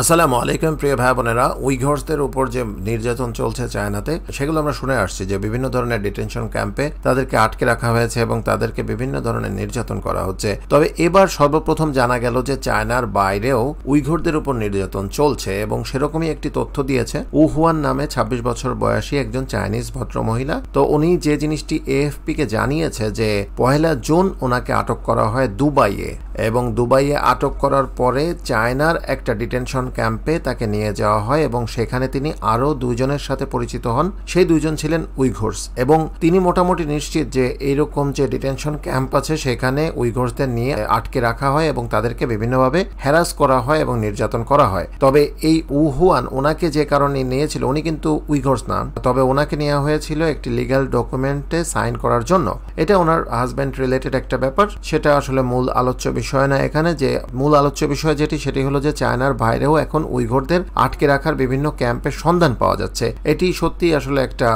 আসসালামু আলাইকুম প্রিয় ভাই বোনেরা উইঘর্সদের উপর যে নির্যাতন চলছে চায়নাতে সেগুলো আমরা শুনে আসছি যে বিভিন্ন ধরনের ডিটেনশন ক্যাম্পে তাদেরকে আটকে রাখা হয়েছে এবং তাদেরকে বিভিন্ন ধরনের নির্যাতন করা হচ্ছে তবে এবার সর্বপ্রথম জানা গেল যে চায়নার বাইরেও উইঘরদের উপর নির্যাতন চলছে এবং সেরকমই একটি তথ্য দিয়েছে উহুয়ান নামে ২৬ বছর বয়সী একজন চাইনিজ ভদ্রমহিলা তো উনি যে জিনিসটি এএফপি কে জানিয়েছে যে পহেলা জুন ওনাকে আটক করা হয় দুবাইয়ে এবং দুবাইয়ে আটক করার পরে চায়নার একটা ডিটেনশন ক্যাম্পে তাকে নিয়ে যাওয়া হয় এবং সেখানে তিনি আরও দুজনের সাথে পরিচিত হন সেই দুজন ছিলেন উইঘোর্স এবং তিনি মোটামুটি নিশ্চিত যে এইরকম যে ডিটেনশন ক্যাম্প আছে সেখানে উইঘোর্সদের নিয়ে আটকে রাখা হয় এবং তাদেরকে বিভিন্নভাবে হ্যারাস করা হয় এবং নির্যাতন করা হয় তবে এই উহুয়ান ওনাকে যে কারণে নিয়েছিল উনি কিন্তু উইঘোর্স নান তবে ওনাকে নেওয়া হয়েছিল একটি লিগাল ডকুমেন্টে সাইন করার জন্য এটা ওনার হাজব্যান্ড রিলেটেড একটা ব্যাপার সেটা আসলে মূল আলোচ্য বিষয় না এখানে যে মূল আলোচ্য বিষয় যেটি সেটি হলো যে চায়নার বাইরেও এখন উইঘরদের আটকে রাখার বিভিন্ন ক্যাম্পের সন্ধান পাওয়া যাচ্ছে এটি সত্যি আসলে একটা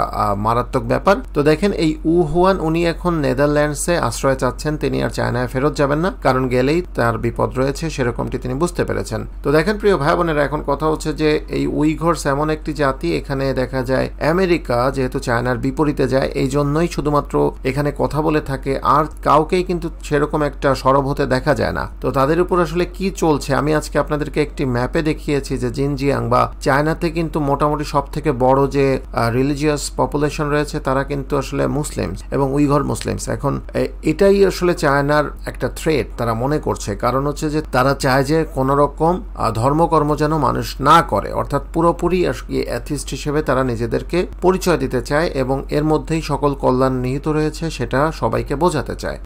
মারাত্মক ব্যাপার তো দেখেন এই উ হুয়ান উনি এখন নেদারল্যান্ডসে আশ্রয় চাচ্ছেন তিনি আর চায়নায় ফেরত যাবেন না কারণ গেলেই তার বিপদ রয়েছে সেরকমটি তিনি বুঝতে পেরেছেন তো দেখেন প্রিয় ভাই বোনেরা এখন কথা হচ্ছে যে এই উইঘর্স এমন একটি জাতি এখানে দেখা যায় আমেরিকা যেহেতু চায়নার বিপরীতে যায় এই জন্যই শুধুমাত্র এখানে কথা বলে থাকে আর কাউকেই কিন্তু সেরকম একটা সরব হতে দেখা যায় না তো তাদের উপর আসলে কি চলছে আমি আজকে আপনাদেরকে একটি ম্যাপে দেখিয়েছি যে জিনজিয়াং বা চায়নাতে কিন্তু মোটামুটি সব থেকে বড় যে রিলিজিয়াস পপুলেশন রয়েছে তারা কিন্তু আসলে মুসলিমস এবং উইঘর মুসলিমস এখন এটাই আসলে চায়নার একটা থ্রেট তারা মনে করছে কারণ হচ্ছে যে তারা চায় যে কোনো রকম ধর্মকর্ম যেন মানুষ না করে অর্থাৎ পুরোপুরি অ্যাথিস্ট হিসেবে তারা নিজেদেরকে পরিচয় দিতে চায় এবং এর মধ্যেই সকল কল্যাণ নিহিত রয়েছে সেটা সবাইকে বোঝাতে চায়